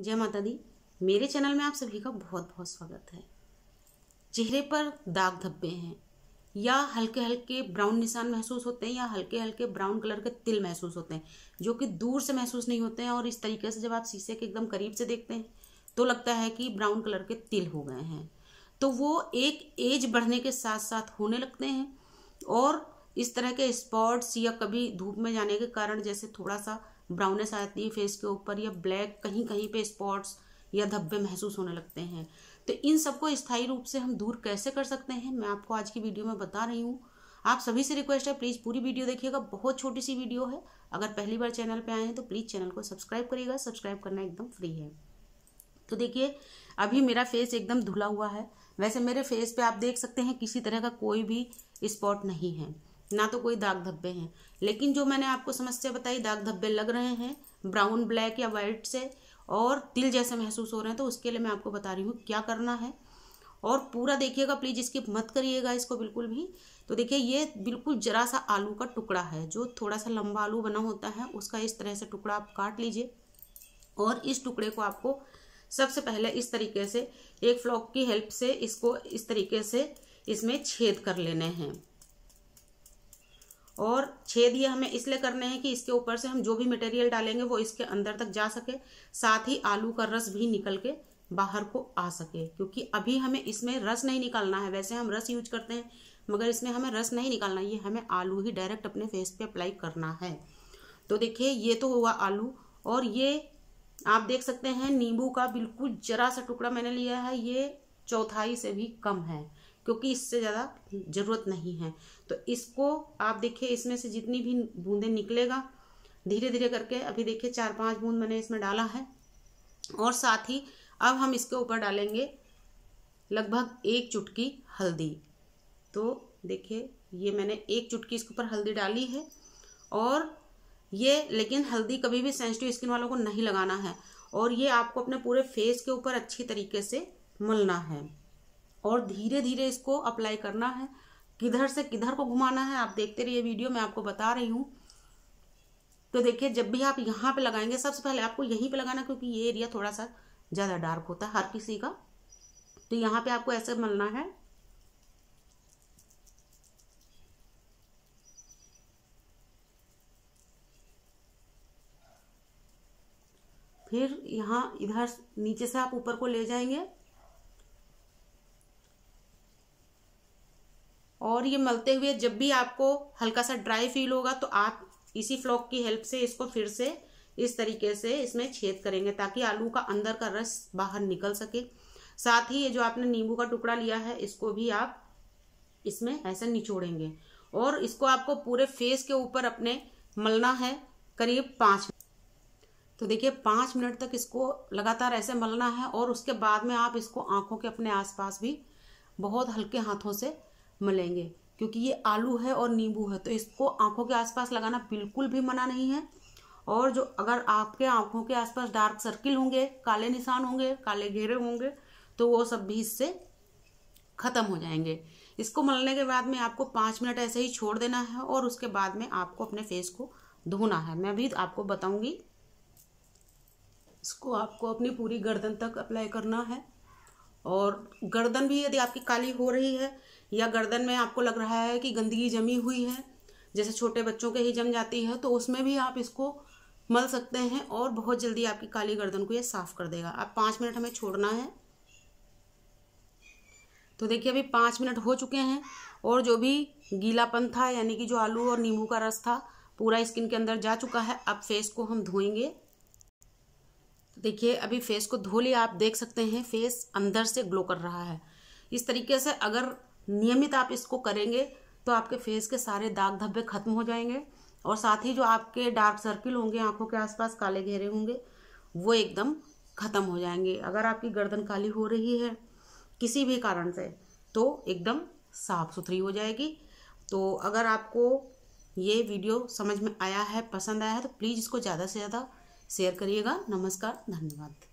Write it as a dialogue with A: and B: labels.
A: जय माता दी मेरे चैनल में आप सभी का बहुत बहुत स्वागत है चेहरे पर दाग धब्बे हैं या हल्के हल्के ब्राउन निशान महसूस होते हैं या हल्के हल्के ब्राउन कलर के तिल महसूस होते हैं जो कि दूर से महसूस नहीं होते हैं और इस तरीके से जब आप शीशे के एकदम करीब से देखते हैं तो लगता है कि ब्राउन कलर के तिल हो गए हैं तो वो एक एज बढ़ने के साथ साथ होने लगते हैं और इस तरह के स्पॉट्स या कभी धूप में जाने के कारण जैसे थोड़ा सा ब्राउनेस जाती है फेस के ऊपर या ब्लैक कहीं कहीं पे स्पॉट्स या धब्बे महसूस होने लगते हैं तो इन सबको स्थायी रूप से हम दूर कैसे कर सकते हैं मैं आपको आज की वीडियो में बता रही हूँ आप सभी से रिक्वेस्ट है प्लीज़ पूरी वीडियो देखिएगा बहुत छोटी सी वीडियो है अगर पहली बार चैनल पर आए हैं तो प्लीज़ चैनल को सब्सक्राइब करिएगा सब्सक्राइब करना एकदम फ्री है तो देखिए अभी मेरा फेस एकदम धुला हुआ है वैसे मेरे फेस पे आप देख सकते हैं किसी तरह का कोई भी स्पॉट नहीं है ना तो कोई दाग धब्बे हैं लेकिन जो मैंने आपको समस्या बताई दाग धब्बे लग रहे हैं ब्राउन ब्लैक या वाइट से और तिल जैसे महसूस हो रहे हैं तो उसके लिए मैं आपको बता रही हूँ क्या करना है और पूरा देखिएगा प्लीज इसकी मत करिएगा इसको बिल्कुल भी तो देखिए ये बिल्कुल जरा सा आलू का टुकड़ा है जो थोड़ा सा लंबा आलू बना होता है उसका इस तरह से टुकड़ा आप काट लीजिए और इस टुकड़े को आपको सबसे पहले इस तरीके से एक फ्लॉक की हेल्प से इसको इस तरीके से इसमें छेद कर लेने हैं और छेद ये हमें इसलिए करने हैं कि इसके ऊपर से हम जो भी मटेरियल डालेंगे वो इसके अंदर तक जा सके साथ ही आलू का रस भी निकल के बाहर को आ सके क्योंकि अभी हमें इसमें रस नहीं निकालना है वैसे हम रस यूज करते हैं मगर इसमें हमें रस नहीं निकालना ये हमें आलू ही डायरेक्ट अपने फेस पे अप्लाई करना है तो देखिए ये तो हुआ आलू और ये आप देख सकते हैं नींबू का बिल्कुल जरा सा टुकड़ा मैंने लिया है ये चौथाई से भी कम है क्योंकि इससे ज़्यादा हम्म। ज़रूरत नहीं है तो इसको आप देखिए इसमें से जितनी भी बूंदें निकलेगा धीरे धीरे करके अभी देखिए चार पांच बूंद मैंने इसमें डाला है और साथ ही अब हम इसके ऊपर डालेंगे लगभग एक चुटकी हल्दी तो देखिए ये मैंने एक चुटकी इसके ऊपर हल्दी डाली है और ये लेकिन हल्दी कभी भी सेंसिटिव स्किन वालों को नहीं लगाना है और ये आपको अपने पूरे फेस के ऊपर अच्छी तरीके से मलना है और धीरे धीरे इसको अप्लाई करना है किधर से किधर को घुमाना है आप देखते रहिए वीडियो मैं आपको बता रही हूँ तो देखिए जब भी आप यहाँ पे लगाएंगे सबसे पहले आपको यहीं पे लगाना क्योंकि ये एरिया थोड़ा सा ज़्यादा डार्क होता है हर किसी का तो यहाँ पे आपको ऐसे मलना है फिर यहाँ इधर नीचे से आप ऊपर को ले जाएंगे और ये मलते हुए जब भी आपको हल्का सा ड्राई फील होगा तो आप इसी फ्लॉक की हेल्प से इसको फिर से इस तरीके से इसमें छेद करेंगे ताकि आलू का अंदर का रस बाहर निकल सके साथ ही ये जो आपने नींबू का टुकड़ा लिया है इसको भी आप इसमें ऐसे निचोड़ेंगे और इसको आपको पूरे फेस के ऊपर अपने मलना है करीब पाँच तो देखिए पाँच मिनट तक इसको लगातार ऐसे मलना है और उसके बाद में आप इसको आँखों के अपने आसपास भी बहुत हल्के हाथों से मिलेंगे क्योंकि ये आलू है और नींबू है तो इसको आंखों के आसपास लगाना बिल्कुल भी मना नहीं है और जो अगर आपके आंखों के आसपास डार्क सर्किल होंगे काले निशान होंगे काले घेरे होंगे तो वो सब भी इससे ख़त्म हो जाएंगे इसको मलने के बाद में आपको पाँच मिनट ऐसे ही छोड़ देना है और उसके बाद में आपको अपने फेस को धोना है मैं भी आपको बताऊंगी इसको आपको अपनी पूरी गर्दन तक अप्लाई करना है और गर्दन भी यदि आपकी काली हो रही है या गर्दन में आपको लग रहा है कि गंदगी जमी हुई है जैसे छोटे बच्चों के ही जम जाती है तो उसमें भी आप इसको मल सकते हैं और बहुत जल्दी आपकी काली गर्दन को ये साफ़ कर देगा आप पाँच मिनट हमें छोड़ना है तो देखिए अभी पाँच मिनट हो चुके हैं और जो भी गीलापन था यानी कि जो आलू और नींबू का रस था पूरा स्किन के अंदर जा चुका है अब फेस को हम धोएंगे देखिए अभी फेस को धो लिया आप देख सकते हैं फेस अंदर से ग्लो कर रहा है इस तरीके से अगर नियमित आप इसको करेंगे तो आपके फेस के सारे दाग धब्बे खत्म हो जाएंगे और साथ ही जो आपके डार्क सर्किल होंगे आंखों के आसपास काले घेरे होंगे वो एकदम ख़त्म हो जाएंगे अगर आपकी गर्दन काली हो रही है किसी भी कारण से तो एकदम साफ़ सुथरी हो जाएगी तो अगर आपको ये वीडियो समझ में आया है पसंद आया है तो प्लीज़ इसको ज़्यादा से ज़्यादा शेयर करिएगा नमस्कार धन्यवाद